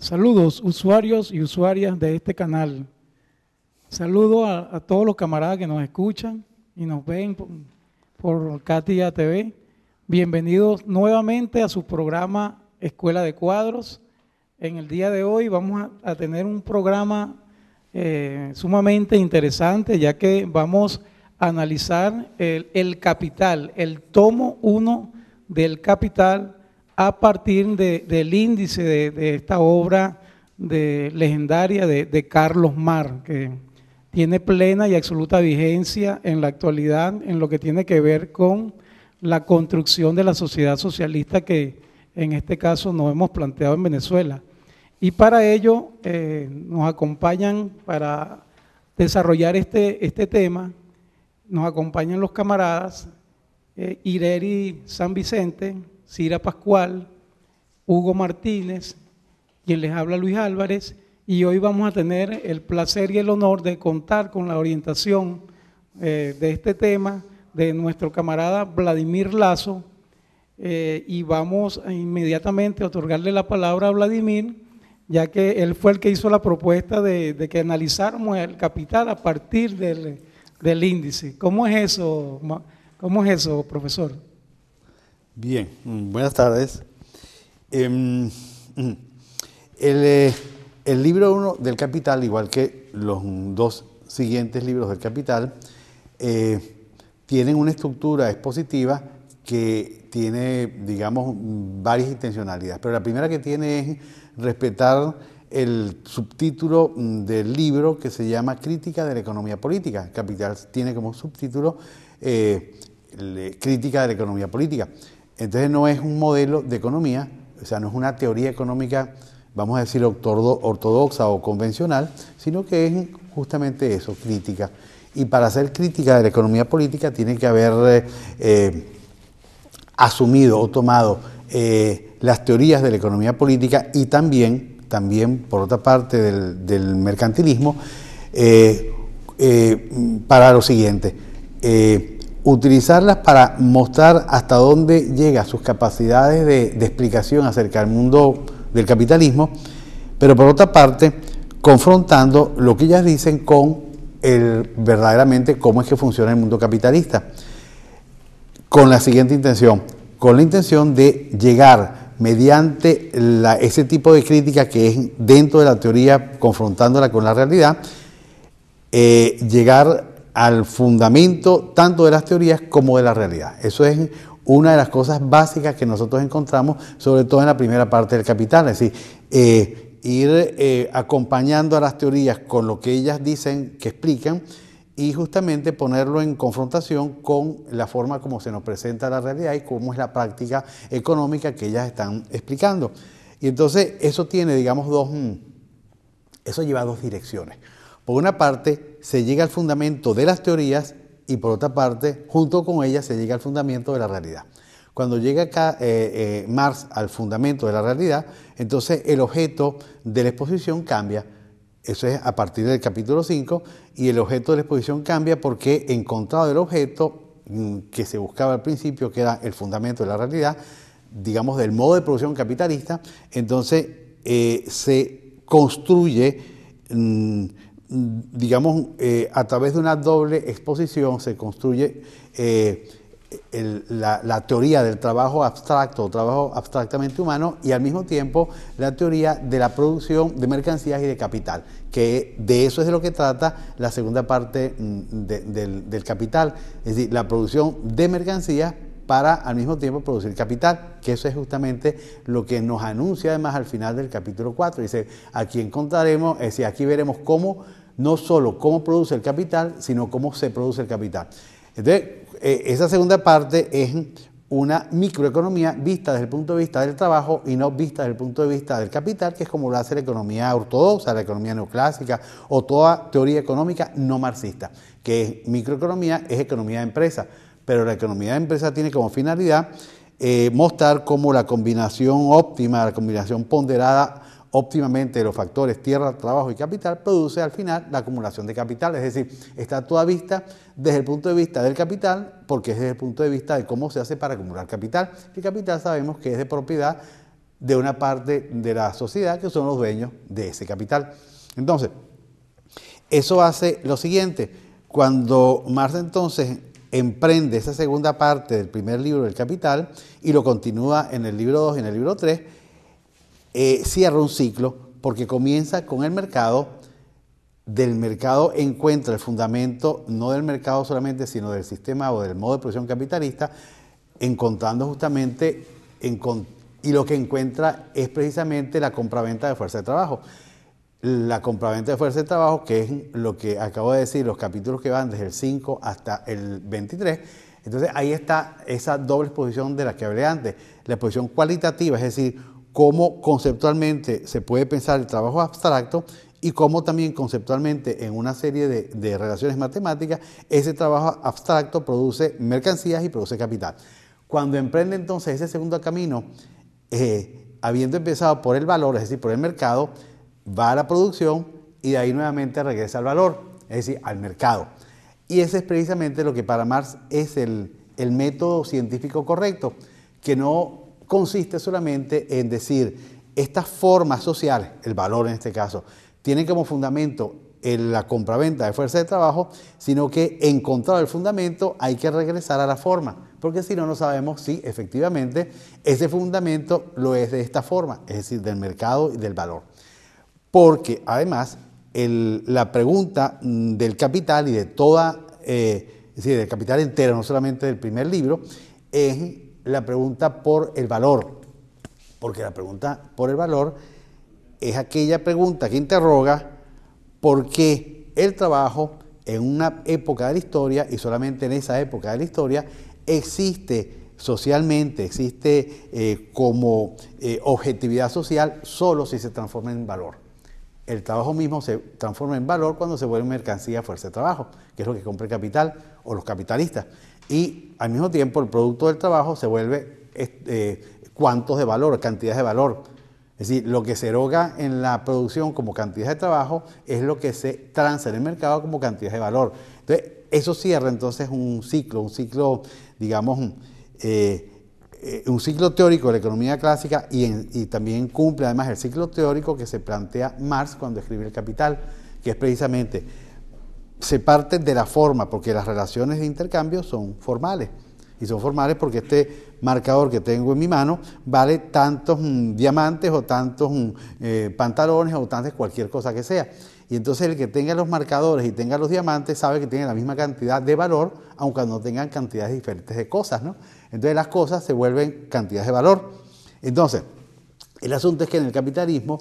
Saludos usuarios y usuarias de este canal. Saludo a, todos los camaradas que nos escuchan y nos ven por, Catia Katia TV. Bienvenidos nuevamente a su programa Escuela de Cuadros. En el día de hoy vamos a, tener un programa eh, sumamente interesante, ya que vamos a analizar el, capital, el tomo uno del capital a partir del índice de, esta obra de, legendaria de, Carlos Mar, que tiene plena y absoluta vigencia en la actualidad en lo que tiene que ver con la construcción de la sociedad socialista que en este caso nos hemos planteado en Venezuela. Y para ello eh, nos acompañan para desarrollar este, este tema, nos acompañan los camaradas eh, Ireri San Vicente, Cira Pascual, Hugo Martínez, quien les habla Luis Álvarez, y hoy vamos a tener el placer y el honor de contar con la orientación eh, de este tema de nuestro camarada Vladimir Lazo eh, y vamos a inmediatamente a otorgarle la palabra a Vladimir, ya que él fue el que hizo la propuesta de, que analizáramos el capital a partir del, índice. ¿Cómo es eso, cómo es eso, profesor? Bien, mm, buenas tardes. Em, mm, el, eh, el libro 1 del Capital, igual que los dos siguientes libros del Capital, eh, tienen una estructura expositiva que tiene, digamos, varias intencionalidades. Pero la primera que tiene es respetar el subtítulo del libro que se llama Crítica de la Economía Política. Capital tiene como subtítulo eh, Crítica de la Economía Política. Entonces no es un modelo de economía, o sea, no es una teoría económica vamos a decir, ortodoxa o convencional, sino que es justamente eso, crítica. Y para hacer crítica de la economía política tiene que haber eh, eh, asumido o tomado eh, las teorías de la economía política y también, también por otra parte del, mercantilismo, para lo siguiente, utilizarlas para mostrar hasta dónde llega sus capacidades de, de explicación acerca del mundo del capitalismo, pero por otra parte, confrontando lo que ellas dicen con el, verdaderamente cómo es que funciona el mundo capitalista. Con la siguiente intención, con la intención de llegar mediante ese tipo de crítica que es dentro de la teoría, confrontándola con la realidad, eh, llegar al fundamento tanto de las teorías como de la realidad. Eso es una de las cosas básicas que nosotros encontramos, sobre todo en la primera parte del capital, es decir, eh, ir eh, acompañando a las teorías con lo que ellas dicen, que explican, y justamente ponerlo en confrontación con la forma como se nos presenta la realidad y cómo es la práctica económica que ellas están explicando. Y entonces eso tiene, digamos, dos, mm, eso lleva dos direcciones. Por una parte, se llega al fundamento de las teorías y por otra parte, junto con ella se llega al fundamento de la realidad. Cuando llega acá, eh, eh, Marx al fundamento de la realidad, entonces el objeto de la exposición cambia. Eso es a partir del capítulo 5 y el objeto de la exposición cambia porque encontrado el objeto mm, que se buscaba al principio, que era el fundamento de la realidad, digamos, del modo de producción capitalista, entonces eh, se construye mm, digamos, eh, a través de una doble exposición se construye eh, la, teoría del trabajo abstracto, trabajo abstractamente humano, y al mismo tiempo la teoría de la producción de mercancías y de capital, que de eso es de lo que trata la segunda parte mm, del, del capital, es decir, la producción de mercancías para al mismo tiempo producir capital, que eso es justamente lo que nos anuncia además al final del capítulo 4. Dice, aquí encontraremos, es decir, aquí veremos cómo no solo cómo produce el capital, sino cómo se produce el capital. Entonces, eh, esa segunda parte es una microeconomía vista desde el punto de vista del trabajo y no vista desde el punto de vista del capital, que es como lo hace la economía ortodoxa, la economía neoclásica o toda teoría económica no marxista, que es microeconomía, es economía de empresa, pero la economía de empresa tiene como finalidad eh, mostrar cómo la combinación óptima, la combinación ponderada óptimamente los factores tierra, trabajo y capital, produce al final la acumulación de capital. Es decir, está a toda vista desde el punto de vista del capital, porque es desde el punto de vista de cómo se hace para acumular capital. El capital sabemos que es de propiedad de una parte de la sociedad que son los dueños de ese capital. Entonces, eso hace lo siguiente. Cuando Marx entonces emprende esa segunda parte del primer libro del Capital y lo continúa en el libro 2 y en el libro 3, eh, cierra un ciclo porque comienza con el mercado, del mercado encuentra el fundamento no del mercado solamente, sino del sistema o del modo de producción capitalista, encontrando justamente, y lo que encuentra es precisamente la compraventa de fuerza de trabajo. La compraventa de fuerza de trabajo, que es lo que acabo de decir, los capítulos que van desde el 5 hasta el 23, entonces ahí está esa doble exposición de la que hablé antes, la exposición cualitativa, es decir, cómo conceptualmente se puede pensar el trabajo abstracto y cómo también conceptualmente en una serie de, relaciones matemáticas ese trabajo abstracto produce mercancías y produce capital. Cuando emprende entonces ese segundo camino, eh, habiendo empezado por el valor, es decir, por el mercado, va a la producción y de ahí nuevamente regresa al valor, es decir, al mercado. Y ese es precisamente lo que para Marx es el, el método científico correcto, que no consiste solamente en decir, estas formas sociales, el valor en este caso, tienen como fundamento en la compraventa de fuerza de trabajo, sino que encontrar el fundamento hay que regresar a la forma, porque si no, no sabemos si efectivamente ese fundamento lo es de esta forma, es decir, del mercado y del valor. Porque además la pregunta mm, del capital y de toda, eh, es decir, del capital entero, no solamente del primer libro, es la pregunta por el valor, porque la pregunta por el valor es aquella pregunta que interroga por qué el trabajo en una época de la historia y solamente en esa época de la historia existe socialmente, existe eh, como eh, objetividad social solo si se transforma en valor. El trabajo mismo se transforma en valor cuando se vuelve mercancía, fuerza de trabajo, que es lo que compra el capital o los capitalistas y al mismo tiempo el producto del trabajo se vuelve eh, cuantos de valor, cantidades de valor. Es decir, lo que se eroga en la producción como cantidad de trabajo es lo que se transa en el mercado como cantidad de valor. Entonces, eso cierra entonces un ciclo, un ciclo, digamos, eh, eh, un ciclo teórico de la economía clásica y, también cumple además el ciclo teórico que se plantea Marx cuando escribe El Capital, que es precisamente se parte de la forma, porque las relaciones de intercambio son formales. Y son formales porque este marcador que tengo en mi mano vale tantos mm, diamantes o tantos mm, eh, pantalones o tantas cualquier cosa que sea. Y entonces el que tenga los marcadores y tenga los diamantes sabe que tiene la misma cantidad de valor, aunque no tengan cantidades diferentes de cosas, Entonces las cosas se vuelven cantidades de valor. Entonces, el asunto es que en el capitalismo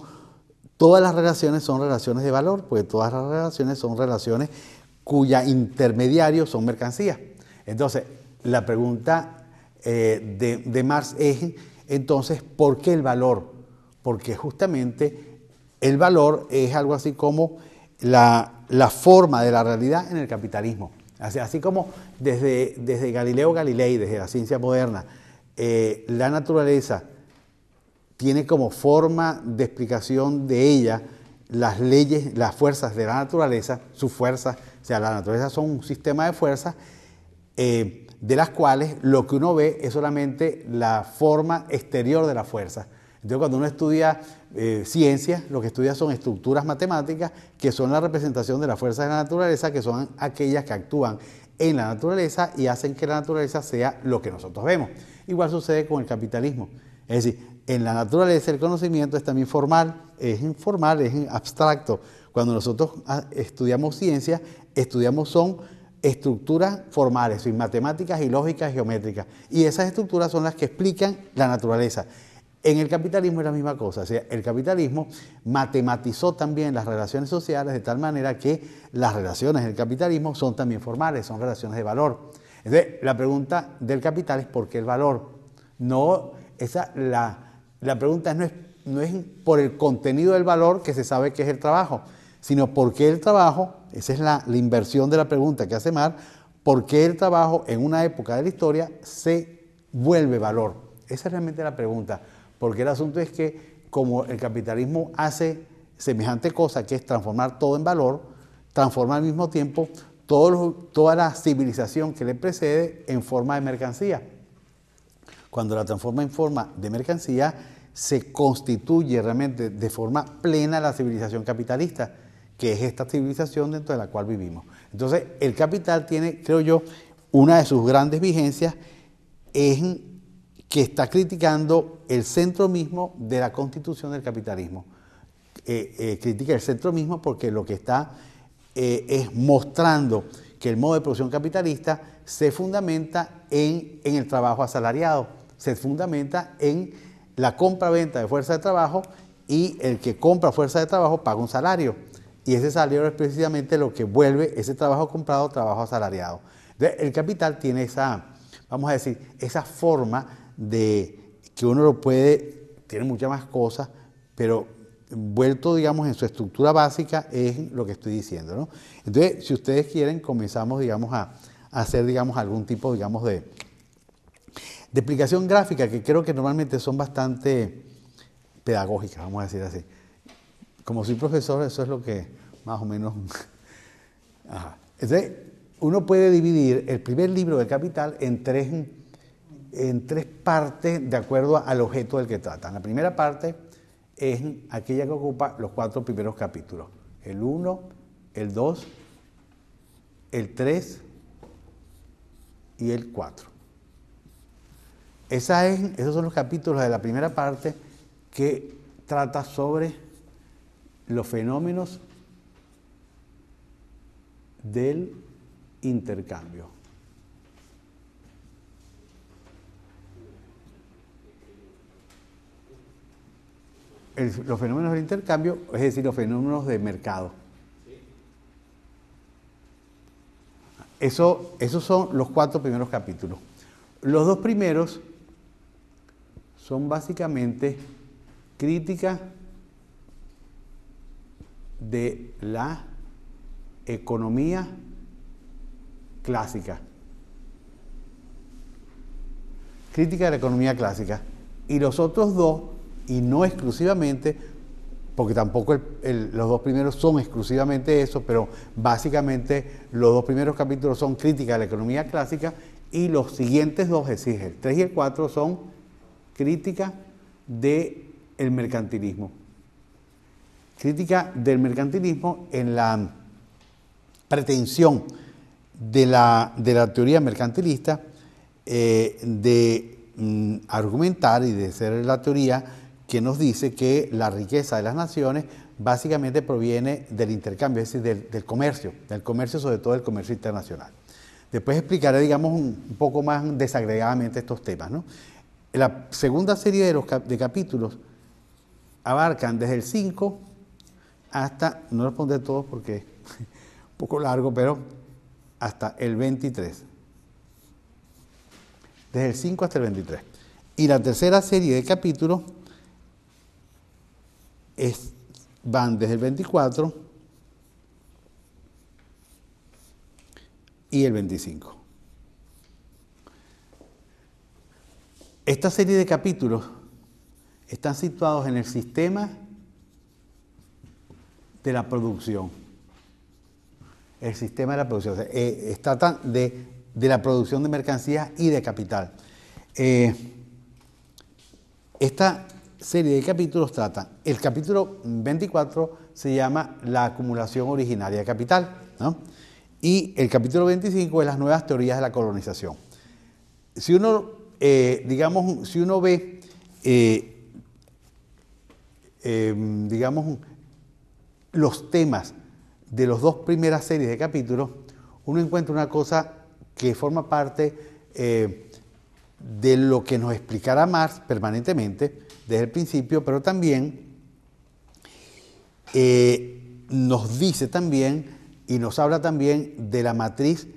Todas las relaciones son relaciones de valor, porque todas las relaciones son relaciones cuya intermediario son mercancías. Entonces, la pregunta eh, de, Marx es entonces, ¿por qué el valor? Porque justamente el valor es algo así como la, forma de la realidad en el capitalismo. Así, como desde, Galileo Galilei, desde la ciencia moderna, eh, la naturaleza tiene como forma de explicación de ella las leyes, las fuerzas de la naturaleza, sus fuerzas, o sea, la naturaleza son un sistema de fuerzas, eh, de las cuales lo que uno ve es solamente la forma exterior de la fuerza. Entonces, cuando uno estudia eh, ciencia, lo que estudia son estructuras matemáticas, que son la representación de las fuerzas de la naturaleza, que son aquellas que actúan en la naturaleza y hacen que la naturaleza sea lo que nosotros vemos. Igual sucede con el capitalismo. Es decir, en la naturaleza el conocimiento es también formal, es informal, es abstracto. Cuando nosotros ah, estudiamos ciencia, estudiamos son estructuras formales, matemáticas y lógicas geométricas. Y esas estructuras son las que explican la naturaleza. En el capitalismo es la misma cosa, o sea, el capitalismo matematizó también las relaciones sociales de tal manera que las relaciones en el capitalismo son también formales, son relaciones de valor. Entonces, la pregunta del capital es por qué el valor, no esa la la pregunta no es, por el contenido del valor que se sabe que es el trabajo, sino por qué el trabajo, esa es la, inversión de la pregunta que hace Mar, por qué el trabajo en una época de la historia se vuelve valor. Esa es realmente la pregunta, porque el asunto es que como el capitalismo hace semejante cosa, que es transformar todo en valor, transforma al mismo tiempo toda la civilización que le precede en forma de mercancía. Cuando la transforma en forma de mercancía, se constituye realmente de forma plena la civilización capitalista, que es esta civilización dentro de la cual vivimos. Entonces, el capital tiene, creo yo, una de sus grandes vigencias es que está criticando el centro mismo de la constitución del capitalismo. Eh, eh, critica el centro mismo porque lo que está eh, es mostrando que el modo de producción capitalista se fundamenta en el trabajo asalariado se fundamenta en la compra-venta de fuerza de trabajo y el que compra fuerza de trabajo paga un salario. Y ese salario es precisamente lo que vuelve ese trabajo comprado trabajo asalariado. Entonces, el capital tiene esa, vamos a decir, esa forma de que uno lo puede, tiene muchas más cosas, pero vuelto, digamos, en su estructura básica es lo que estoy diciendo, Entonces, si ustedes quieren, comenzamos, digamos, a, a hacer, digamos, algún tipo, digamos, de, de explicación gráfica, que creo que normalmente son bastante pedagógicas, vamos a decir así. Como soy profesor, eso es lo que más o menos... Entonces, uno puede dividir el primer libro de Capital en tres, en tres partes de acuerdo al objeto del que tratan. La primera parte es aquella que ocupa los cuatro primeros capítulos, el 1, el 2, el 3 y el 4 esos son los capítulos de la primera parte que trata sobre los fenómenos del intercambio. los fenómenos del intercambio, es decir, los fenómenos de mercado. Eso, esos son los cuatro primeros capítulos. Los dos primeros son básicamente críticas de la economía clásica. Crítica de la economía clásica. Y los otros dos, y no exclusivamente, porque tampoco los dos primeros son exclusivamente eso, pero básicamente los dos primeros capítulos son críticas de la economía clásica y los siguientes dos, es decir, el 3 y el 4 son crítica del mercantilismo. Crítica del mercantilismo en la pretensión de la, teoría mercantilista eh, de mm, argumentar y de ser la teoría que nos dice que la riqueza de las naciones básicamente proviene del intercambio, es decir, del, comercio, del comercio sobre todo del comercio internacional. Después explicaré, digamos, un, un poco más desagregadamente estos temas, ¿no? La segunda serie de, capítulos abarcan desde el 5 hasta, no responde todo todos porque es un poco largo, pero hasta el 23. Desde el 5 hasta el 23. Y la tercera serie de capítulos van desde el 24 y el 25. Esta serie de capítulos están situados en el sistema de la producción. El sistema de la producción. Eh, Tratan de, la producción de mercancías y de capital. Eh, esta serie de capítulos trata. El capítulo 24 se llama La acumulación originaria de capital. Y el capítulo 25 es las nuevas teorías de la colonización. Si uno eh, digamos, si uno ve, eh, em, digamos, los temas de las dos primeras series de capítulos, uno encuentra una cosa que forma parte eh, de lo que nos explicará Marx permanentemente desde el principio, pero también nos dice también y nos habla también de la matriz,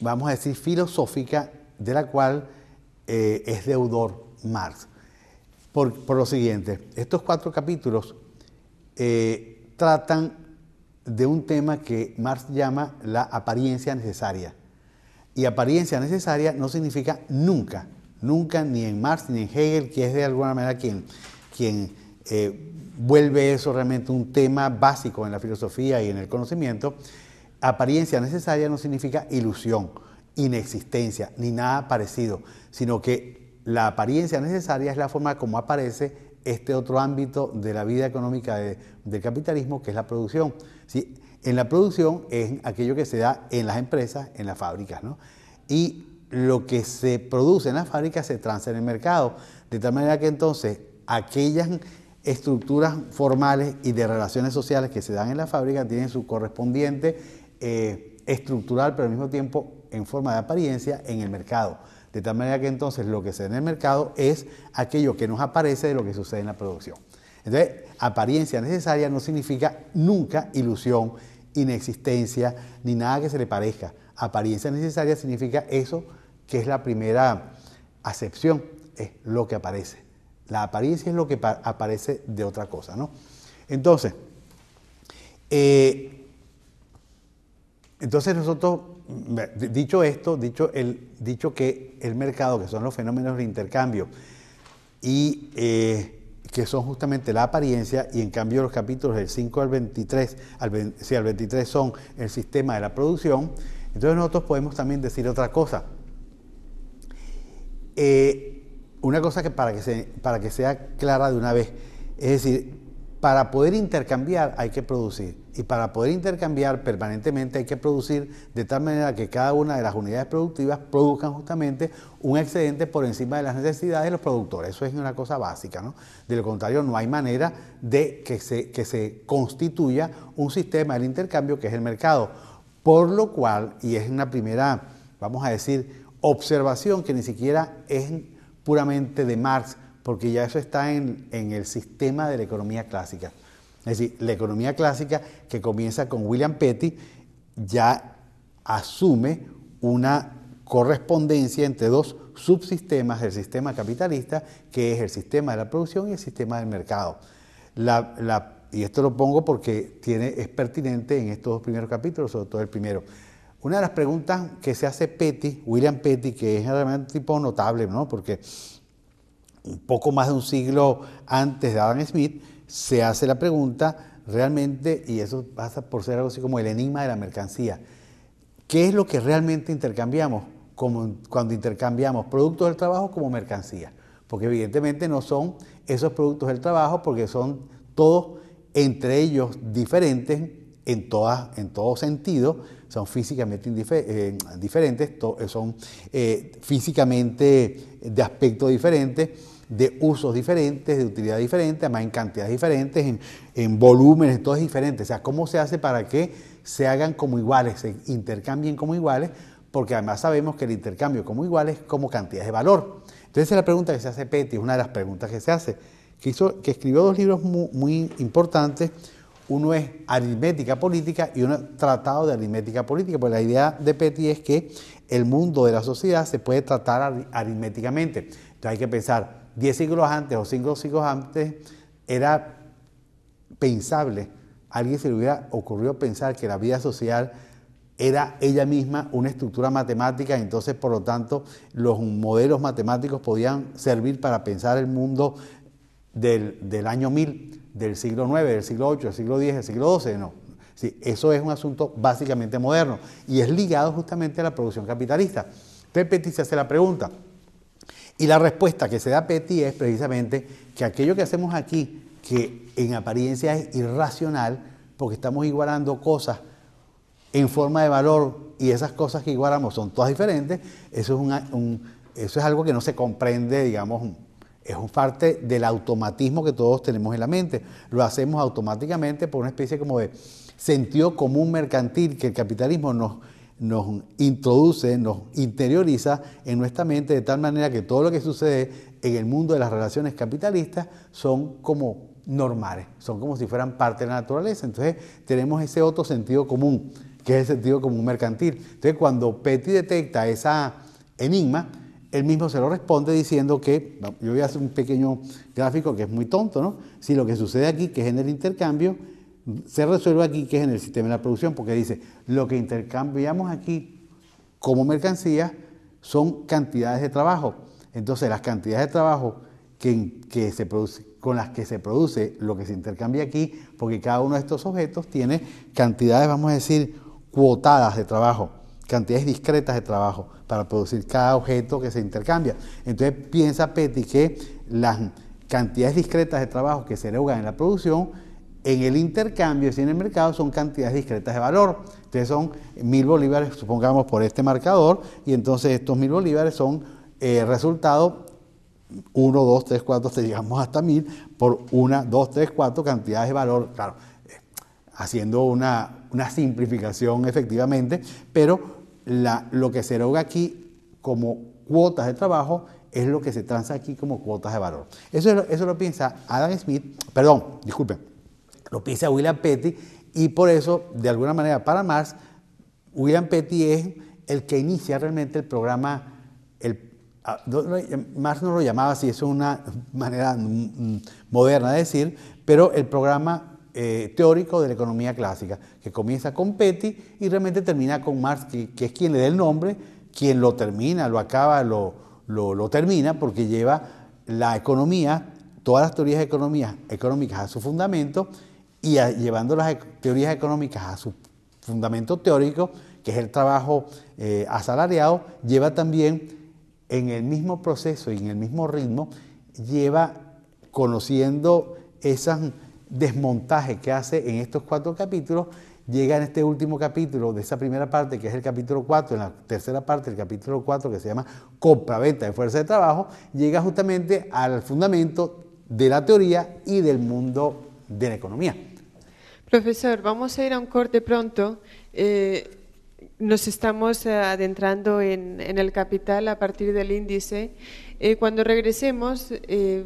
vamos a decir, filosófica de la cual eh, es deudor Marx. Por, lo siguiente, estos cuatro capítulos eh, tratan de un tema que Marx llama la apariencia necesaria. Y apariencia necesaria no significa nunca, nunca ni en Marx ni en Hegel, que es de alguna manera quien, eh, vuelve eso realmente un tema básico en la filosofía y en el conocimiento. Apariencia necesaria no significa ilusión inexistencia ni nada parecido, sino que la apariencia necesaria es la forma como aparece este otro ámbito de la vida económica del capitalismo, que es la producción. En la producción es aquello que se da en las empresas, en las fábricas, ¿no? Y lo que se produce en las fábricas se transa en el mercado, de tal manera que entonces aquellas estructuras formales y de relaciones sociales que se dan en la fábrica tienen su correspondiente eh, estructural, pero al mismo tiempo en forma de apariencia en el mercado. De tal manera que entonces lo que se ve en el mercado es aquello que nos aparece de lo que sucede en la producción. Entonces, apariencia necesaria no significa nunca ilusión, inexistencia, ni nada que se le parezca. Apariencia necesaria significa eso que es la primera acepción, es lo que aparece. La apariencia es lo que aparece de otra cosa, ¿no? Entonces, eh, entonces nosotros dicho esto, dicho, el, dicho que el mercado, que son los fenómenos de intercambio, y eh, que son justamente la apariencia, y en cambio los capítulos del 5 al 23, al, al 23 son el sistema de la producción, entonces nosotros podemos también decir otra cosa. Eh, una cosa que para que, se, para que sea clara de una vez, es decir, para poder intercambiar hay que producir. Y para poder intercambiar permanentemente hay que producir de tal manera que cada una de las unidades productivas produzcan justamente un excedente por encima de las necesidades de los productores. Eso es una cosa básica, ¿no? De lo contrario, no hay manera de que se, que se constituya un sistema del intercambio que es el mercado. Por lo cual, y es una primera, vamos a decir, observación que ni siquiera es puramente de Marx, porque ya eso está en el sistema de la economía clásica. Es decir, la economía clásica que comienza con William Petty ya asume una correspondencia entre dos subsistemas del sistema capitalista, que es el sistema de la producción y el sistema del mercado. y esto lo pongo porque es pertinente en estos dos primeros capítulos, sobre todo el primero. Una de las preguntas que se hace Petty, William Petty, que es realmente un tipo notable, ¿no? porque un poco más de un siglo antes de Adam Smith, se hace la pregunta realmente, y eso pasa por ser algo así como el enigma de la mercancía, ¿qué es lo que realmente intercambiamos cuando intercambiamos productos del trabajo como mercancía? Porque evidentemente no son esos productos del trabajo, porque son todos entre ellos diferentes en, todas, en todo sentido, son físicamente eh, diferentes, son eh, físicamente de aspecto diferente de usos diferentes, de utilidad diferente, además en cantidades diferentes, en, volúmenes, todo es diferente. O sea, ¿cómo se hace para que se hagan como iguales, se intercambien como iguales? Porque además sabemos que el intercambio como iguales es como cantidades de valor. Entonces la pregunta que se hace Petty, es una de las preguntas que se hace, que, que escribió dos libros muy, importantes. Uno es aritmética política y uno tratado de aritmética política, porque la idea de Petty es que el mundo de la sociedad se puede tratar aritméticamente. Entonces hay que pensar Diez siglos antes o cinco siglos antes, era pensable, alguien se le hubiera ocurrido pensar que la vida social era ella misma una estructura matemática, entonces por lo tanto los modelos matemáticos podían servir para pensar el mundo del, año 1000, del siglo 9, del siglo 8, del siglo 10, del siglo 12, no. eso es un asunto básicamente moderno y es ligado justamente a la producción capitalista. Repetí, se hace la pregunta, y la respuesta que se da a Petty es precisamente que aquello que hacemos aquí, que en apariencia es irracional, porque estamos igualando cosas en forma de valor y esas cosas que igualamos son todas diferentes, eso es, un, eso es algo que no se comprende, digamos, es un parte del automatismo que todos tenemos en la mente. Lo hacemos automáticamente por una especie como de sentido común mercantil que el capitalismo nos, nos introduce, nos interioriza en nuestra mente de tal manera que todo lo que sucede en el mundo de las relaciones capitalistas son como normales, son como si fueran parte de la naturaleza. Entonces tenemos ese otro sentido común, que es el sentido común mercantil. Entonces cuando Petty detecta esa enigma, él mismo se lo responde diciendo que, yo voy a hacer un pequeño gráfico que es muy tonto, ¿no? Si lo que sucede aquí, que es en el intercambio, se resuelve aquí, que es en el sistema de la producción, porque dice, lo que intercambiamos aquí como mercancías son cantidades de trabajo. Entonces, las cantidades de trabajo que, que se produce, con las que se produce lo que se intercambia aquí, porque cada uno de estos objetos tiene cantidades, vamos a decir, cuotadas de trabajo, cantidades discretas de trabajo para producir cada objeto que se intercambia. Entonces piensa Petty que las cantidades discretas de trabajo que se erogan en la producción en el intercambio y en el mercado son cantidades discretas de valor. Entonces son mil bolívares, supongamos, por este marcador, y entonces estos mil bolívares son eh, resultado 1, 2, 3, cuatro te llegamos hasta mil por una, dos, tres, cuatro cantidades de valor, claro, eh, haciendo una, simplificación efectivamente, pero lo que se eroga aquí como cuotas de trabajo es lo que se transa aquí como cuotas de valor. Eso, eso lo piensa Adam Smith, perdón, disculpen, lo piensa William Petty y por eso, de alguna manera, para Marx, William Petty es el que inicia realmente el programa, el, Marx no lo llamaba así, es una manera mm, mm, moderna de decir, pero el programa eh, teórico de la economía clásica, que comienza con Petty y realmente termina con Marx, que, es quien le da el nombre, quien lo termina, lo acaba, lo, lo termina, porque lleva la economía, todas las teorías económicas a su fundamento y llevando las teorías económicas a su fundamento teórico, que es el trabajo eh, asalariado, lleva también en el mismo proceso y en el mismo ritmo, lleva conociendo esos desmontajes que hace en estos cuatro capítulos, llega en este último capítulo de esa primera parte, que es el capítulo 4, en la tercera parte el capítulo 4, que se llama Compra-Venta de Fuerza de Trabajo, llega justamente al fundamento de la teoría y del mundo de la economía. Profesor, vamos a ir a un corte pronto. Eh, nos estamos eh, adentrando en, el capital a partir del índice. Eh, cuando regresemos,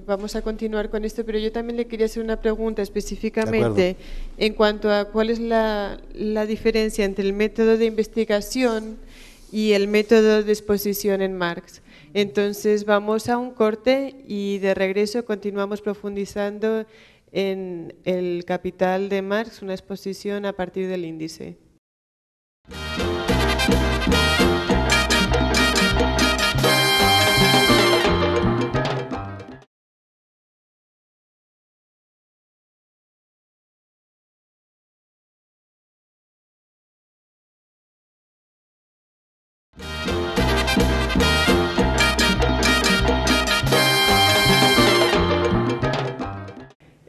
vamos a continuar con esto, pero yo también le quería hacer una pregunta específicamente en cuanto a cuál es la, la diferencia entre el método de investigación y el método de exposición en Marx. Entonces, vamos a un corte y de regreso continuamos profundizando en el Capital de Marx una exposición a partir del índice.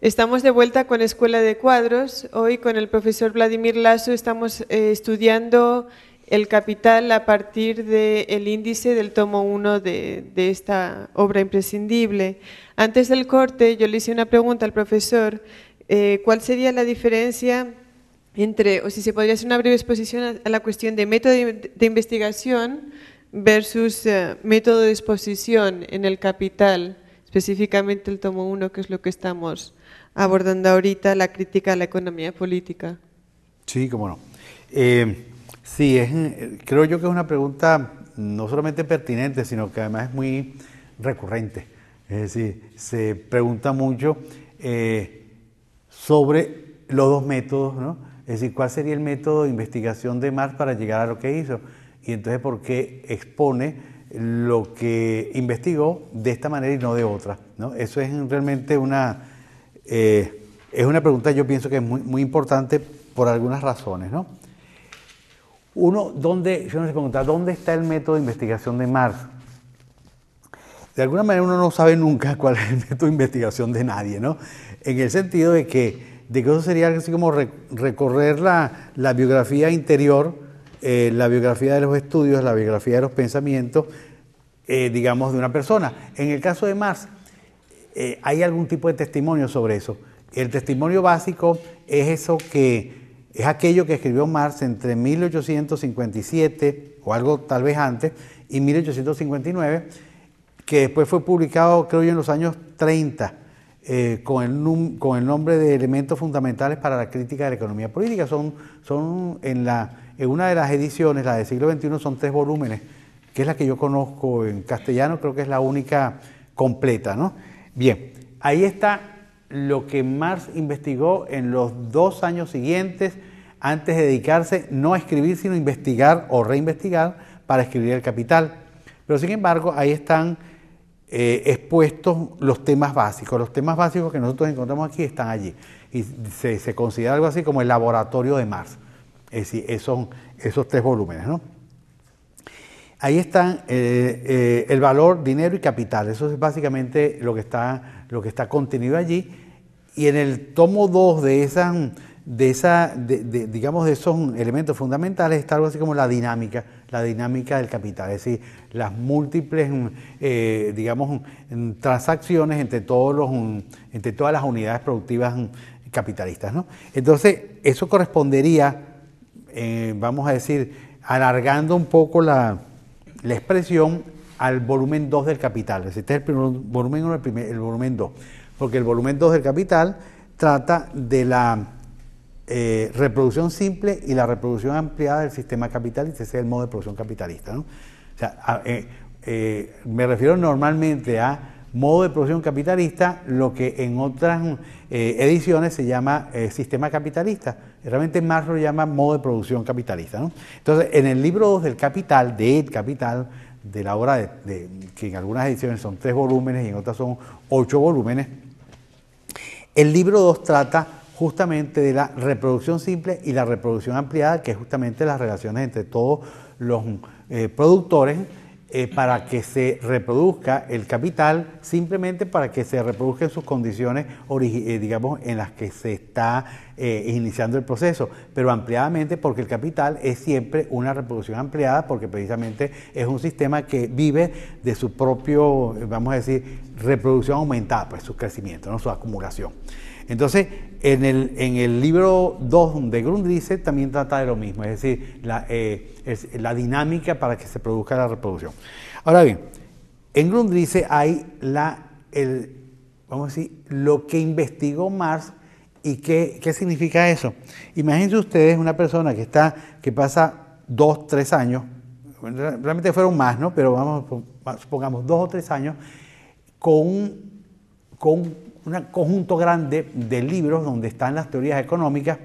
Estamos de vuelta con Escuela de Cuadros. Hoy con el profesor Vladimir Lasso estamos eh, estudiando el capital a partir del índice del tomo 1 de, esta obra imprescindible. Antes del corte yo le hice una pregunta al profesor. Eh, ¿Cuál sería la diferencia entre, o si se podría hacer una breve exposición a, la cuestión de método de, investigación versus eh, método de exposición en el capital, específicamente el tomo 1, que es lo que estamos abordando ahorita la crítica a la economía política. Sí, cómo no. Eh, sí, es, creo yo que es una pregunta no solamente pertinente, sino que además es muy recurrente. Es decir, se pregunta mucho eh, sobre los dos métodos, ¿no? Es decir, ¿cuál sería el método de investigación de Marx para llegar a lo que hizo? Y entonces, ¿por qué expone lo que investigó de esta manera y no de otra? ¿no? Eso es realmente una, eh, es una pregunta yo pienso que es muy, importante por algunas razones, ¿no? Uno, ¿dónde, yo pregunta, ¿dónde está el método de investigación de Marx? De alguna manera uno no sabe nunca cuál es el método de investigación de nadie, ¿no? En el sentido de que, de eso sería así como recorrer la, biografía interior, eh, la biografía de los estudios, la biografía de los pensamientos, eh, digamos, de una persona. En el caso de Marx, eh, hay algún tipo de testimonio sobre eso. El testimonio básico es eso que es aquello que escribió Marx entre 1857 o algo tal vez antes y 1859, que después fue publicado creo yo en los años 30 eh, con, el nombre de Elementos Fundamentales para la Crítica de la Economía Política. Son, son en, la, en una de las ediciones, la del siglo XXI, son tres volúmenes, que es la que yo conozco en castellano, creo que es la única completa, ¿no? Bien, ahí está lo que Marx investigó en los dos años siguientes antes de dedicarse no a escribir, sino a investigar o reinvestigar para escribir el capital. Pero sin embargo, ahí están eh, expuestos los temas básicos. Los temas básicos que nosotros encontramos aquí están allí. Y se, considera algo así como el laboratorio de Marx. Es decir, esos, esos tres volúmenes, ¿no? Ahí están eh, eh, el valor, dinero y capital. Eso es básicamente lo que está, lo que está contenido allí. Y en el tomo 2 de esa de esa, digamos, de esos elementos fundamentales está algo así como la dinámica, la dinámica del capital, es decir, las múltiples, mm, eh, digamos, mm, transacciones entre, todos los, mm, entre todas las unidades productivas capitalistas. ¿no? Entonces, eso correspondería, vamos a decir, alargando un poco la, la expresión al volumen 2 del capital. Este es el volumen 1, el, el volumen 2. Porque el volumen 2 del capital trata de la eh, reproducción simple y la reproducción ampliada del sistema capitalista. Ese es el modo de producción capitalista. O sea, ah, eh, eh, me refiero normalmente a modo de producción capitalista, lo que en otras ediciones se llama sistema capitalista Realmente Marx lo llama modo de producción capitalista. Entonces, en el libro 2 del Capital, de Ed Capital, de la obra de, que en algunas ediciones son tres volúmenes y en otras son ocho volúmenes, el libro 2 trata justamente de la reproducción simple y la reproducción ampliada, que es justamente las relaciones entre todos los eh, productores eh, para que se reproduzca el capital, simplemente para que se reproduzcan sus condiciones, eh, digamos, en las que se está eh, iniciando el proceso, pero ampliadamente porque el capital es siempre una reproducción ampliada, porque precisamente es un sistema que vive de su propio, vamos a decir, reproducción aumentada, pues su crecimiento, ¿no? su acumulación. Entonces, en el, en el libro 2 de Grundrisse también trata de lo mismo, es decir, eh, la, dinámica para que se produzca la reproducción. Ahora bien, en Grundrisse hay la, vamos a lo que investigó Marx y qué, significa eso. Imagínense ustedes una persona que, está, que pasa dos, tres años, realmente fueron más, ¿no? Pero vamos, supongamos dos o tres años, con, con un conjunto grande de libros donde están las teorías económicas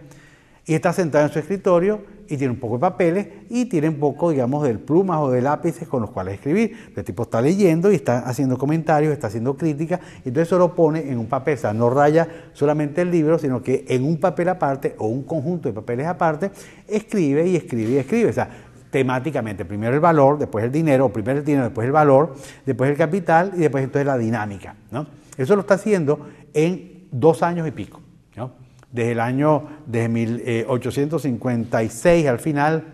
y está sentado en su escritorio y tiene un poco de papeles y tiene un poco, digamos, de plumas o de lápices con los cuales escribir. El tipo está leyendo y está haciendo comentarios, está haciendo críticas, y entonces eso lo pone en un papel, o sea, no raya solamente el libro, sino que en un papel aparte o un conjunto de papeles aparte, escribe y escribe y escribe, o sea, temáticamente, primero el valor, después el dinero, primero el dinero, después el valor, después el capital y después entonces la dinámica, ¿no? Eso lo está haciendo en dos años y pico. Desde el año desde 1856 eh, al final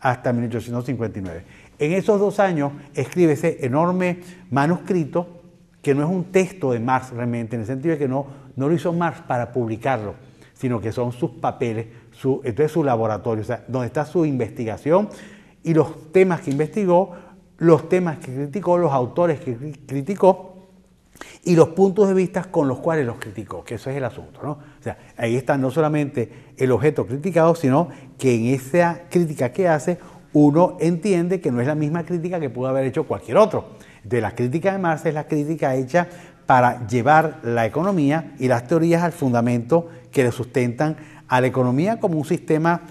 hasta 1859. En esos dos años escribe ese enorme manuscrito que no es un texto de Marx realmente, en el sentido de que no, no lo hizo Marx para publicarlo, sino que son sus papeles, su, entonces este su laboratorio, donde está su investigación y los temas que investigó, los temas que criticó, los autores que criticó y los puntos de vista con los cuales los criticó, que eso es el asunto, ¿no? O sea, ahí está no solamente el objeto criticado, sino que en esa crítica que hace uno entiende que no es la misma crítica que pudo haber hecho cualquier otro. De la crítica de Marx es la crítica hecha para llevar la economía y las teorías al fundamento que le sustentan a la economía como un sistema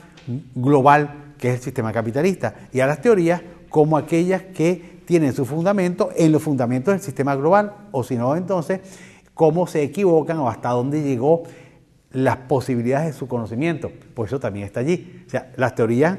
global, que es el sistema capitalista, y a las teorías como aquellas que tienen su fundamento en los fundamentos del sistema global, o si no, entonces, cómo se equivocan o hasta dónde llegó las posibilidades de su conocimiento. Por eso también está allí. O sea, las teorías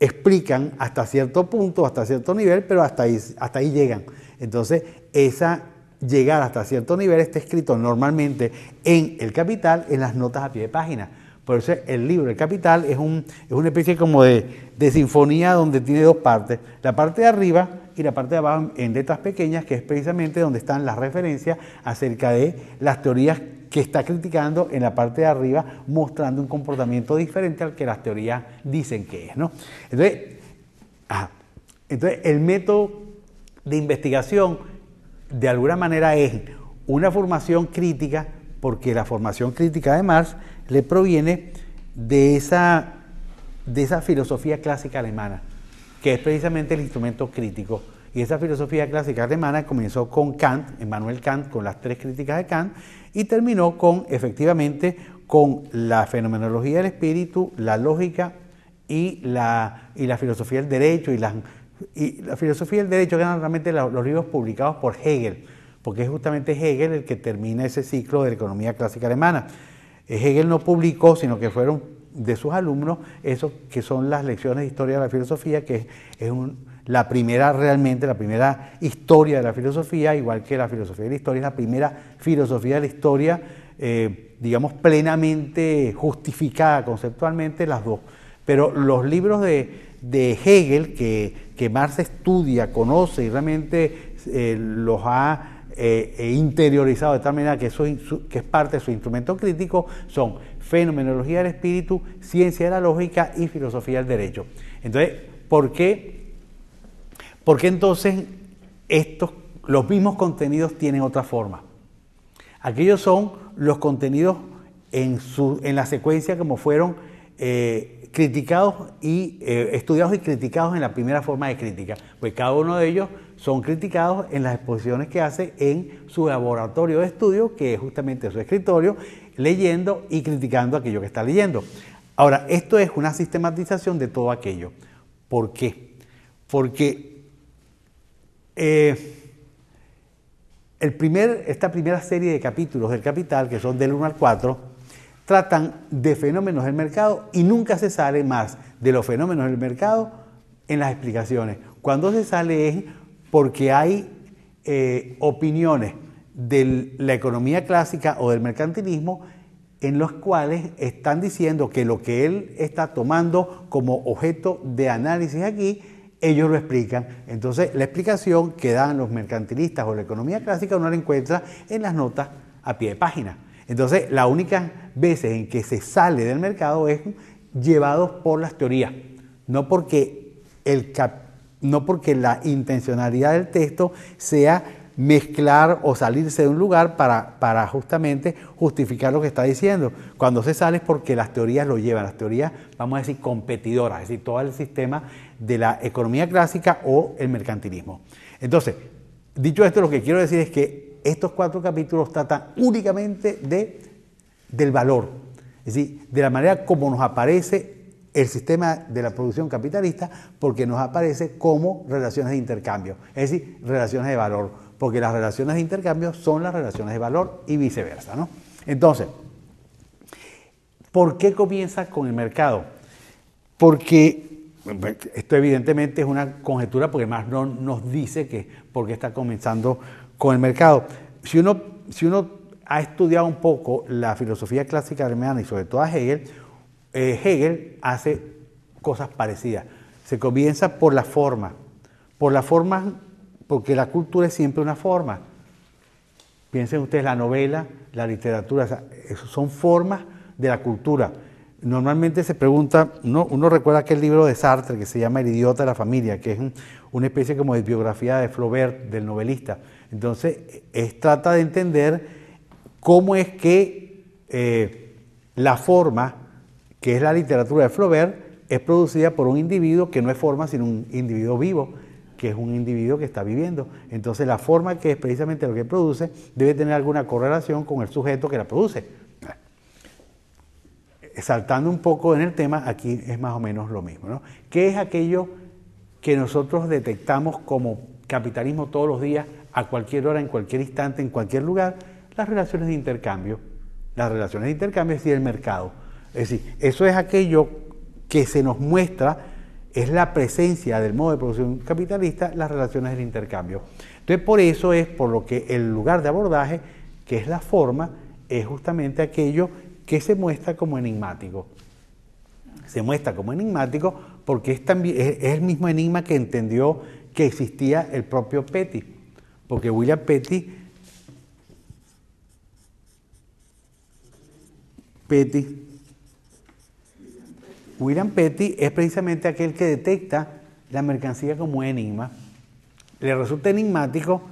explican hasta cierto punto, hasta cierto nivel, pero hasta ahí, hasta ahí llegan. Entonces, esa llegar hasta cierto nivel está escrito normalmente en el capital, en las notas a pie de página. Por eso el libro El Capital es, un, una especie como de, de sinfonía donde tiene dos partes. La parte de arriba y la parte de abajo en letras pequeñas, que es precisamente donde están las referencias acerca de las teorías que está criticando en la parte de arriba, mostrando un comportamiento diferente al que las teorías dicen que es. ¿no? Entonces, entonces, el método de investigación de alguna manera es una formación crítica, porque la formación crítica de Marx le proviene de esa, de esa filosofía clásica alemana que es precisamente el instrumento crítico. Y esa filosofía clásica alemana comenzó con Kant, Emmanuel Kant, con las tres críticas de Kant, y terminó con, efectivamente, con la fenomenología del espíritu, la lógica y la, la filosofía del derecho. Y la, y la filosofía del derecho eran realmente los libros publicados por Hegel, porque es justamente Hegel el que termina ese ciclo de la economía clásica alemana. Hegel no publicó, sino que fueron de sus alumnos eso que son las lecciones de historia de la filosofía, que es, la primera realmente, la primera historia de la filosofía, igual que la filosofía de la historia, es la primera filosofía de la historia, eh, digamos, plenamente justificada conceptualmente, las dos. Pero los libros de, Hegel, que, que, Marx estudia, conoce y realmente eh, los ha eh, interiorizado de tal manera que, que es parte de su instrumento crítico, son fenomenología del espíritu, ciencia de la lógica y filosofía del derecho. Entonces, ¿por qué, por entonces estos, los mismos contenidos tienen otra forma? Aquellos son los contenidos en, su, en la secuencia como fueron eh, criticados y eh, estudiados y criticados en la primera forma de crítica, pues cada uno de ellos son criticados en las exposiciones que hace en su laboratorio de estudio, que es justamente su escritorio, leyendo y criticando aquello que está leyendo. Ahora, esto es una sistematización de todo aquello. ¿Por qué? Porque eh, el primer, esta primera serie de capítulos del Capital, que son del 1 al 4, tratan de fenómenos del mercado y nunca se sale más de los fenómenos del mercado en las explicaciones. Cuando se sale es porque hay eh, opiniones de la economía clásica o del mercantilismo en los cuales están diciendo que lo que él está tomando como objeto de análisis aquí, ellos lo explican. Entonces, la explicación que dan los mercantilistas o la economía clásica uno la encuentra en las notas a pie de página. Entonces, las únicas veces en que se sale del mercado es llevados por las teorías, no porque, el no porque la intencionalidad del texto sea mezclar o salirse de un lugar para, justamente justificar lo que está diciendo. Cuando se sale es porque las teorías lo llevan, las teorías, vamos a decir, competidoras, es decir, todo el sistema de la economía clásica o el mercantilismo. Entonces, dicho esto, lo que quiero decir es que estos cuatro capítulos tratan únicamente del valor, es decir, de la manera como nos aparece el sistema de la producción capitalista, porque nos aparece como relaciones de intercambio, es decir, relaciones de valor porque las relaciones de intercambio son las relaciones de valor y viceversa. ¿no? Entonces, ¿por qué comienza con el mercado? Porque esto evidentemente es una conjetura porque más no nos dice que por qué está comenzando con el mercado. Si uno, si uno ha estudiado un poco la filosofía clásica alemana y sobre todo a Hegel, eh, Hegel hace cosas parecidas. Se comienza por la forma, por la forma porque la cultura es siempre una forma. Piensen ustedes, la novela, la literatura, son formas de la cultura. Normalmente se pregunta, uno, recuerda aquel libro de Sartre que se llama El idiota de la familia, que es una especie como de biografía de Flaubert, del novelista. Entonces, es, trata de entender cómo es que eh, la forma, que es la literatura de Flaubert, es producida por un individuo que no es forma, sino un individuo vivo que es un individuo que está viviendo. Entonces la forma que es precisamente lo que produce debe tener alguna correlación con el sujeto que la produce. Saltando un poco en el tema, aquí es más o menos lo mismo. ¿Qué es aquello que nosotros detectamos como capitalismo todos los días, a cualquier hora, en cualquier instante, en cualquier lugar? Las relaciones de intercambio. Las relaciones de intercambio es decir, el mercado. Es decir, eso es aquello que se nos muestra es la presencia del modo de producción capitalista, las relaciones del intercambio. Entonces, por eso es por lo que el lugar de abordaje, que es la forma, es justamente aquello que se muestra como enigmático. Se muestra como enigmático porque es, también, el mismo enigma que entendió que existía el propio Petty, porque William Petty, Petty William Petty es precisamente aquel que detecta la mercancía como enigma. Le resulta enigmático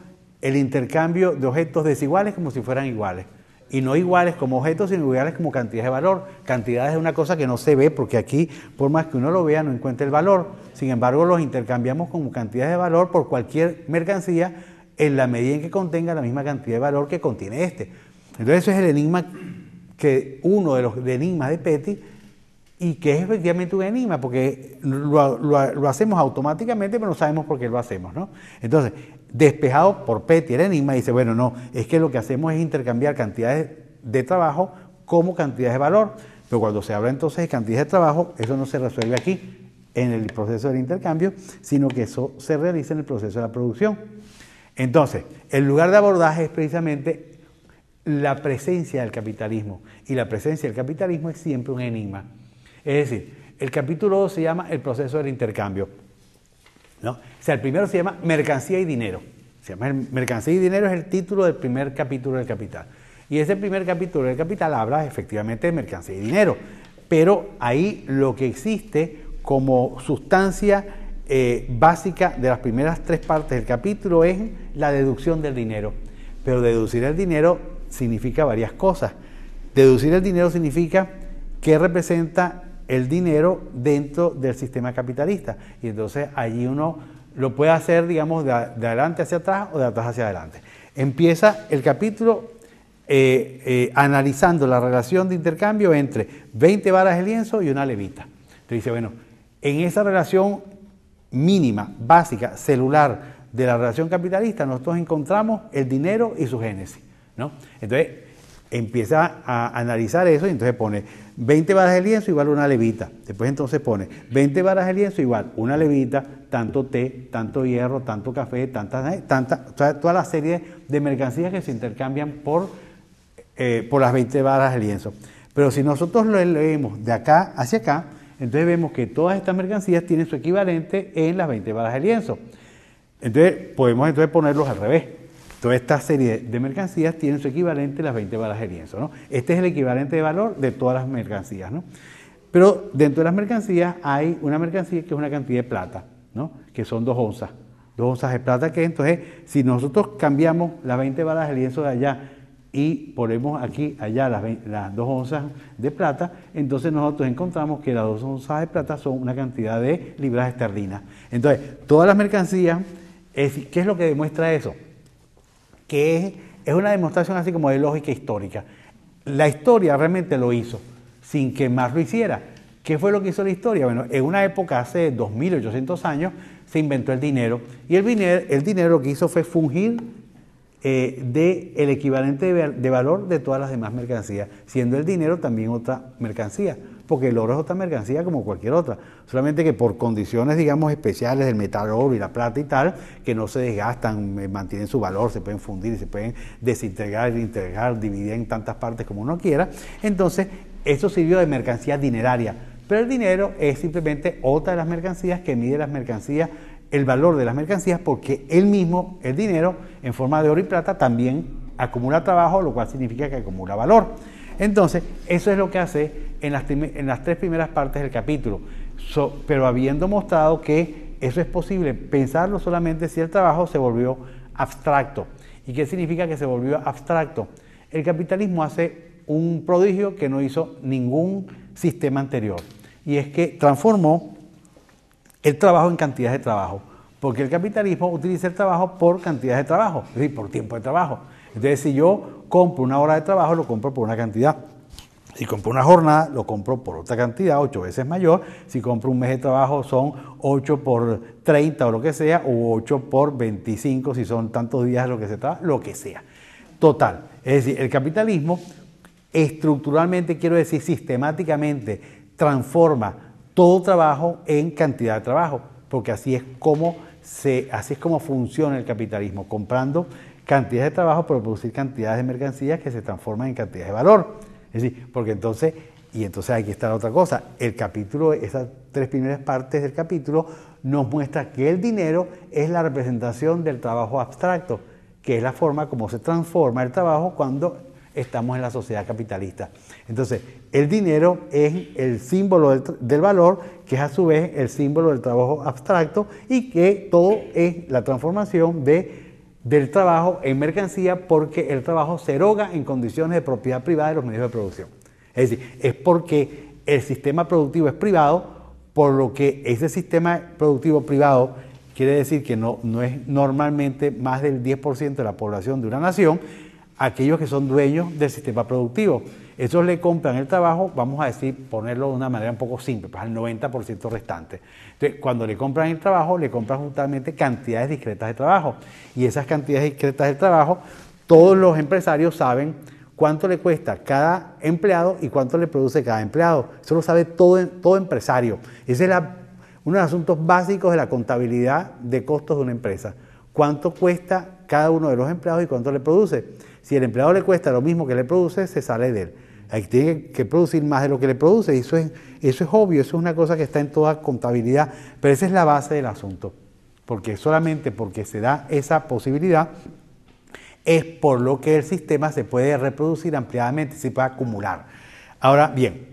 el intercambio de objetos desiguales como si fueran iguales. Y no iguales como objetos, sino iguales como cantidades de valor. Cantidades es una cosa que no se ve porque aquí, por más que uno lo vea, no encuentra el valor. Sin embargo, los intercambiamos como cantidades de valor por cualquier mercancía en la medida en que contenga la misma cantidad de valor que contiene este. Entonces, ese es el enigma que uno de los enigmas de Petty y que es efectivamente un enigma, porque lo, hacemos automáticamente, pero no sabemos por qué lo hacemos, ¿no? Entonces, despejado por Petty el enigma, dice, bueno, no, es que lo que hacemos es intercambiar cantidades de trabajo como cantidades de valor, pero cuando se habla entonces de cantidades de trabajo, eso no se resuelve aquí, en el proceso del intercambio, sino que eso se realiza en el proceso de la producción. Entonces, el lugar de abordaje es precisamente la presencia del capitalismo, y la presencia del capitalismo es siempre un enigma. Es decir, el capítulo 2 se llama el proceso del intercambio. ¿no? O sea, el primero se llama mercancía y dinero. Se llama mercancía y dinero es el título del primer capítulo del capital. Y ese primer capítulo del capital habla efectivamente de mercancía y dinero. Pero ahí lo que existe como sustancia eh, básica de las primeras tres partes del capítulo es la deducción del dinero. Pero deducir el dinero significa varias cosas. Deducir el dinero significa que representa el dinero dentro del sistema capitalista. Y entonces allí uno lo puede hacer, digamos, de, adelante hacia atrás o de atrás hacia adelante. Empieza el capítulo eh, eh, analizando la relación de intercambio entre 20 varas de lienzo y una levita. Entonces dice, bueno, en esa relación mínima, básica, celular de la relación capitalista, nosotros encontramos el dinero y su génesis. ¿no? Entonces, empieza a analizar eso y entonces pone 20 varas de lienzo igual una levita. Después entonces pone 20 varas de lienzo igual una levita, tanto té, tanto hierro, tanto café, tantas, tanta, toda la serie de mercancías que se intercambian por, eh, por las 20 varas de lienzo. Pero si nosotros lo leemos de acá hacia acá, entonces vemos que todas estas mercancías tienen su equivalente en las 20 varas de lienzo. Entonces podemos entonces ponerlos al revés. Toda esta serie de mercancías tiene su equivalente las 20 balas de lienzo. ¿no? Este es el equivalente de valor de todas las mercancías. ¿no? Pero dentro de las mercancías hay una mercancía que es una cantidad de plata, ¿no? que son dos onzas. Dos onzas de plata que entonces, si nosotros cambiamos las 20 balas de lienzo de allá y ponemos aquí, allá las, dos onzas de plata, entonces nosotros encontramos que las dos onzas de plata son una cantidad de libras esterlinas. Entonces, todas las mercancías, ¿qué es lo que demuestra eso? que es, una demostración así como de lógica histórica. La historia realmente lo hizo, sin que más lo hiciera. ¿Qué fue lo que hizo la historia? Bueno, en una época, hace 2.800 años, se inventó el dinero. Y el dinero, el dinero lo que hizo fue fungir eh, del equivalente de valor de todas las demás mercancías, siendo el dinero también otra mercancía porque el oro es otra mercancía como cualquier otra, solamente que por condiciones, digamos, especiales del metal oro y la plata y tal, que no se desgastan, eh, mantienen su valor, se pueden fundir, se pueden desintegrar, integrar, dividir en tantas partes como uno quiera. Entonces, eso sirvió de mercancía dineraria, pero el dinero es simplemente otra de las mercancías que mide las mercancías el valor de las mercancías porque él mismo, el dinero, en forma de oro y plata, también acumula trabajo, lo cual significa que acumula valor. Entonces, eso es lo que hace en las, tres primeras partes del capítulo, pero habiendo mostrado que eso es posible, pensarlo solamente si el trabajo se volvió abstracto. ¿Y qué significa que se volvió abstracto? El capitalismo hace un prodigio que no hizo ningún sistema anterior, y es que transformó el trabajo en cantidades de trabajo, porque el capitalismo utiliza el trabajo por cantidades de trabajo, es decir, por tiempo de trabajo. Entonces, si yo compro una hora de trabajo, lo compro por una cantidad. Si compro una jornada, lo compro por otra cantidad, ocho veces mayor. Si compro un mes de trabajo, son ocho por treinta o lo que sea, o ocho por veinticinco, si son tantos días lo que se trabaja, lo que sea. Total. Es decir, el capitalismo estructuralmente, quiero decir sistemáticamente, transforma todo trabajo en cantidad de trabajo, porque así es como, se, así es como funciona el capitalismo, comprando cantidades de trabajo para producir cantidades de mercancías que se transforman en cantidades de valor. Es decir, porque entonces, y entonces aquí está la otra cosa, el capítulo, esas tres primeras partes del capítulo nos muestra que el dinero es la representación del trabajo abstracto, que es la forma como se transforma el trabajo cuando estamos en la sociedad capitalista. Entonces, el dinero es el símbolo del, valor, que es a su vez el símbolo del trabajo abstracto y que todo es la transformación de del trabajo en mercancía porque el trabajo se eroga en condiciones de propiedad privada de los medios de producción. Es decir, es porque el sistema productivo es privado, por lo que ese sistema productivo privado quiere decir que no, no es normalmente más del 10% de la población de una nación, aquellos que son dueños del sistema productivo. Esos le compran el trabajo, vamos a decir, ponerlo de una manera un poco simple, para pues, al 90% restante. Entonces, cuando le compran el trabajo, le compran justamente cantidades discretas de trabajo. Y esas cantidades discretas de trabajo, todos los empresarios saben cuánto le cuesta cada empleado y cuánto le produce cada empleado. Eso lo sabe todo, todo empresario. Ese es uno de los asuntos básicos de la contabilidad de costos de una empresa. ¿Cuánto cuesta cada uno de los empleados y cuánto le produce? Si el empleado le cuesta lo mismo que le produce, se sale de él tiene que producir más de lo que le produce. Eso es, eso es obvio, eso es una cosa que está en toda contabilidad, pero esa es la base del asunto. Porque solamente porque se da esa posibilidad es por lo que el sistema se puede reproducir ampliadamente, se puede acumular. Ahora bien,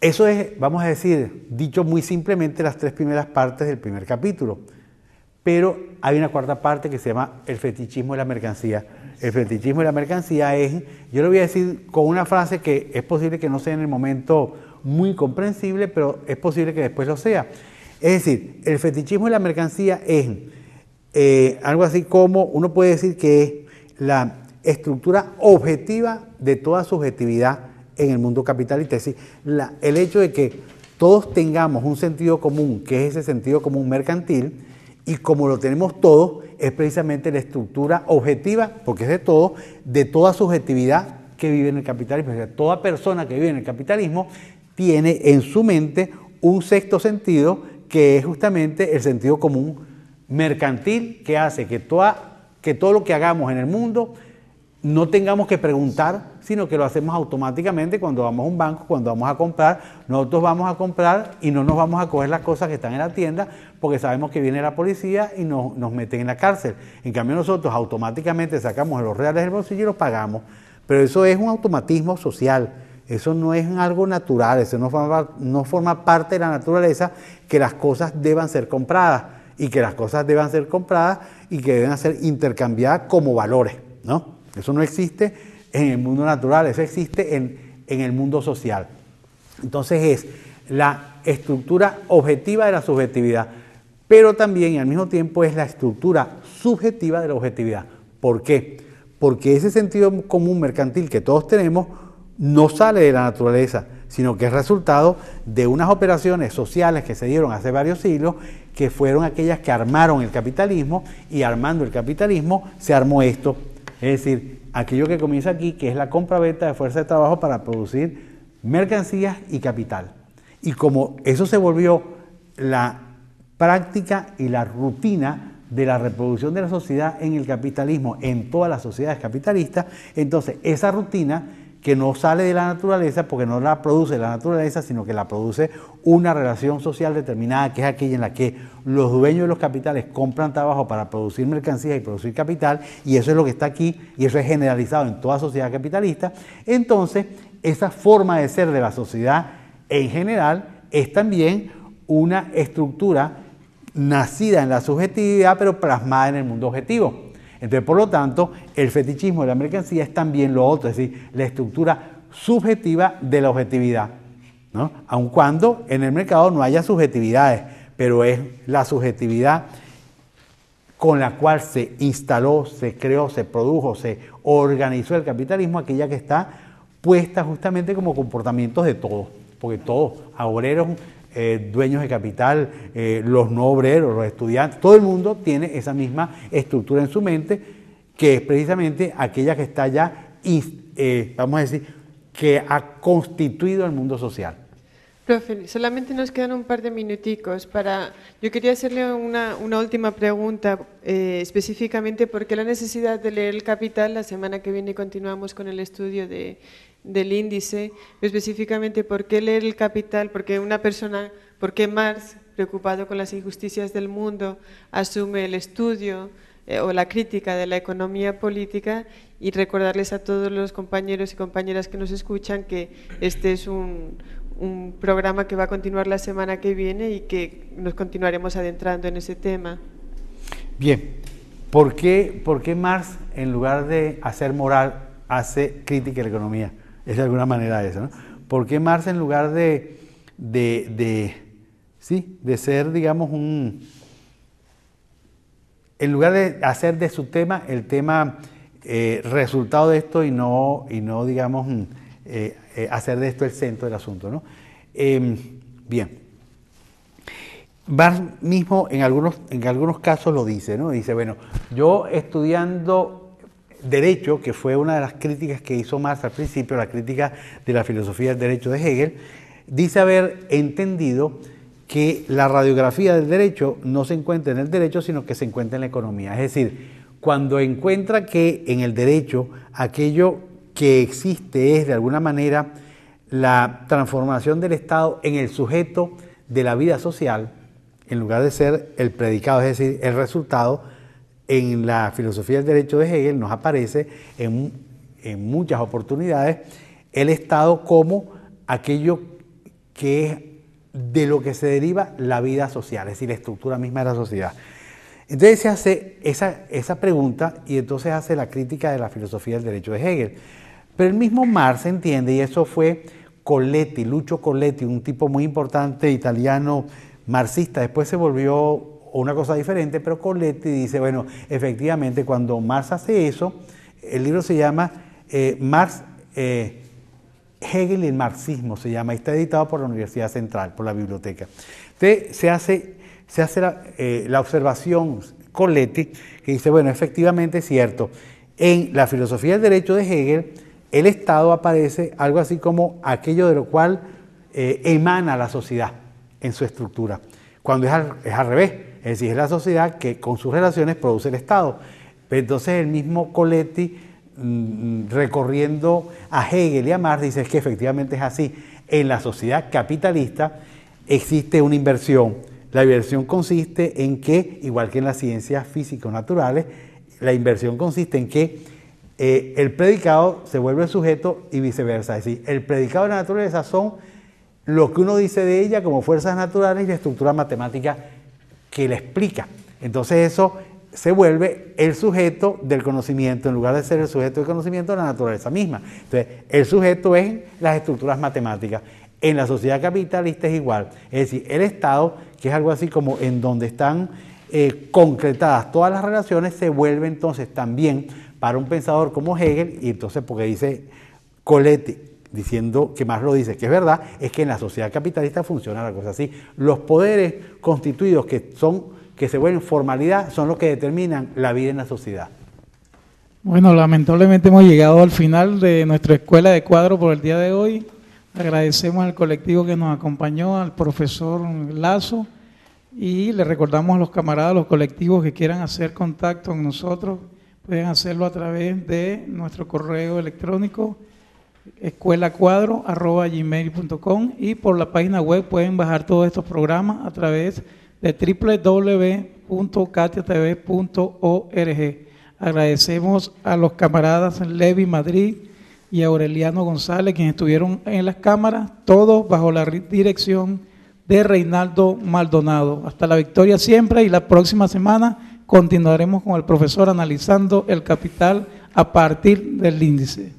eso es, vamos a decir, dicho muy simplemente las tres primeras partes del primer capítulo. Pero hay una cuarta parte que se llama el fetichismo de la mercancía el fetichismo y la mercancía es, yo lo voy a decir con una frase que es posible que no sea en el momento muy comprensible, pero es posible que después lo sea. Es decir, el fetichismo y la mercancía es eh, algo así como uno puede decir que es la estructura objetiva de toda subjetividad en el mundo capitalista. Es decir, el hecho de que todos tengamos un sentido común, que es ese sentido común mercantil, y como lo tenemos todos, es precisamente la estructura objetiva, porque es de todo, de toda subjetividad que vive en el capitalismo. O sea, toda persona que vive en el capitalismo tiene en su mente un sexto sentido que es justamente el sentido común mercantil que hace que, toda, que todo lo que hagamos en el mundo no tengamos que preguntar, sino que lo hacemos automáticamente cuando vamos a un banco, cuando vamos a comprar. Nosotros vamos a comprar y no nos vamos a coger las cosas que están en la tienda, porque sabemos que viene la policía y nos, nos meten en la cárcel. En cambio nosotros automáticamente sacamos los reales del bolsillo y los pagamos. Pero eso es un automatismo social, eso no es algo natural, eso no forma, no forma parte de la naturaleza que las cosas deban ser compradas y que las cosas deban ser compradas y que deben ser intercambiadas como valores. ¿no? Eso no existe en el mundo natural, eso existe en, en el mundo social. Entonces es la estructura objetiva de la subjetividad pero también y al mismo tiempo es la estructura subjetiva de la objetividad. ¿Por qué? Porque ese sentido común mercantil que todos tenemos no sale de la naturaleza, sino que es resultado de unas operaciones sociales que se dieron hace varios siglos, que fueron aquellas que armaron el capitalismo y armando el capitalismo se armó esto. Es decir, aquello que comienza aquí, que es la compra-venta de fuerza de trabajo para producir mercancías y capital. Y como eso se volvió la práctica y la rutina de la reproducción de la sociedad en el capitalismo, en todas las sociedades capitalistas, entonces esa rutina que no sale de la naturaleza, porque no la produce la naturaleza, sino que la produce una relación social determinada, que es aquella en la que los dueños de los capitales compran trabajo para producir mercancías y producir capital, y eso es lo que está aquí, y eso es generalizado en toda sociedad capitalista, entonces esa forma de ser de la sociedad en general es también una estructura nacida en la subjetividad, pero plasmada en el mundo objetivo. Entonces, por lo tanto, el fetichismo de la mercancía es también lo otro, es decir, la estructura subjetiva de la objetividad. Aun cuando en el mercado no haya subjetividades, pero es la subjetividad con la cual se instaló, se creó, se produjo, se organizó el capitalismo, aquella que está puesta justamente como comportamientos de todos, porque todos, obreros, eh, dueños de capital, eh, los no obreros, los estudiantes, todo el mundo tiene esa misma estructura en su mente, que es precisamente aquella que está ya, y, eh, vamos a decir, que ha constituido el mundo social. Profe, solamente nos quedan un par de minuticos para... Yo quería hacerle una, última pregunta, específicamente porque la necesidad de leer el Capital. La semana que viene continuamos con el estudio de del índice, específicamente por qué leer el capital, porque una persona, por qué Marx, preocupado con las injusticias del mundo, asume el estudio eh, o la crítica de la economía política y recordarles a todos los compañeros y compañeras que nos escuchan que este es un, programa que va a continuar la semana que viene y que nos continuaremos adentrando en ese tema. Bien, ¿por qué, por qué Marx, en lugar de hacer moral, hace crítica a la economía? es de alguna manera eso, ¿no? ¿Por qué Mars en lugar de, sí, de ser, digamos, un... En lugar de hacer de su tema el tema eh, resultado de esto y no, y no digamos, mm, eh, eh, hacer de esto el centro del asunto, ¿no? Em, bien. Mars mismo en algunos, en algunos casos lo dice, ¿no? Dice, bueno, yo estudiando derecho, que fue una de las críticas que hizo Marx al principio, la crítica de la filosofía del derecho de Hegel, dice haber entendido que la radiografía del derecho no se encuentra en el derecho, sino que se encuentra en la economía. Es decir, cuando encuentra que en el derecho aquello que existe es de alguna manera la transformación del Estado en el sujeto de la vida social, en lugar de ser el predicado, es decir, el resultado, en la filosofía del derecho de Hegel nos aparece en, muchas oportunidades el Estado como aquello que es de lo que se deriva la vida social, es decir, la estructura misma de la sociedad. Entonces se hace esa, esa pregunta y entonces hace la crítica de la filosofía del derecho de Hegel. Pero el mismo Marx entiende, y eso fue Coletti, Lucho Coletti, un tipo muy importante italiano marxista, después se volvió o una cosa diferente, pero Coletti dice, bueno, efectivamente cuando Marx hace eso, el libro se llama eh, Marx, eh, Hegel y el marxismo, se llama, y está editado por la Universidad Central, por la biblioteca. Entonces se hace, se hace eh, la, observación Coletti que dice, bueno, efectivamente es cierto, en la filosofía del derecho de Hegel, el Estado aparece algo así como aquello de lo cual emana la sociedad en su estructura. Cuando es al revés, es decir, es la sociedad que con sus relaciones produce el Estado. Pues entonces el mismo Coletti, mm, recorriendo a Hegel y a Marx, dice que efectivamente es así. En la sociedad capitalista existe una inversión. La inversión consiste en que, igual que en las ciencias físico-naturales, la inversión consiste en que eh, el predicado se vuelve sujeto y viceversa. Es decir, el predicado de la naturaleza son lo que uno dice de ella como fuerzas naturales y la estructura matemática que le explica. Entonces eso se vuelve el sujeto del conocimiento, en lugar de ser el sujeto del conocimiento de la naturaleza misma. Entonces, el sujeto es las estructuras matemáticas. En la sociedad capitalista es igual. Es decir, el Estado, que es algo así como en donde están eh, concretadas todas las relaciones, se vuelve entonces también para un pensador como Hegel, y entonces porque dice Coletti, diciendo que más lo dice, que es verdad, es que en la sociedad capitalista funciona la cosa así. Los poderes constituidos que son que se vuelven formalidad son los que determinan la vida en la sociedad. Bueno, lamentablemente hemos llegado al final de nuestra escuela de cuadro por el día de hoy. Agradecemos al colectivo que nos acompañó, al profesor Lazo, y le recordamos a los camaradas, los colectivos que quieran hacer contacto con nosotros, pueden hacerlo a través de nuestro correo electrónico escuelacuadro.gmail.com y por la página web pueden bajar todos estos programas a través de www.catiatv.org. Agradecemos a los camaradas Levi Madrid y Aureliano González, quienes estuvieron en las cámaras, todos bajo la dirección de Reinaldo Maldonado. Hasta la victoria siempre y la próxima semana continuaremos con el profesor analizando el capital a partir del índice.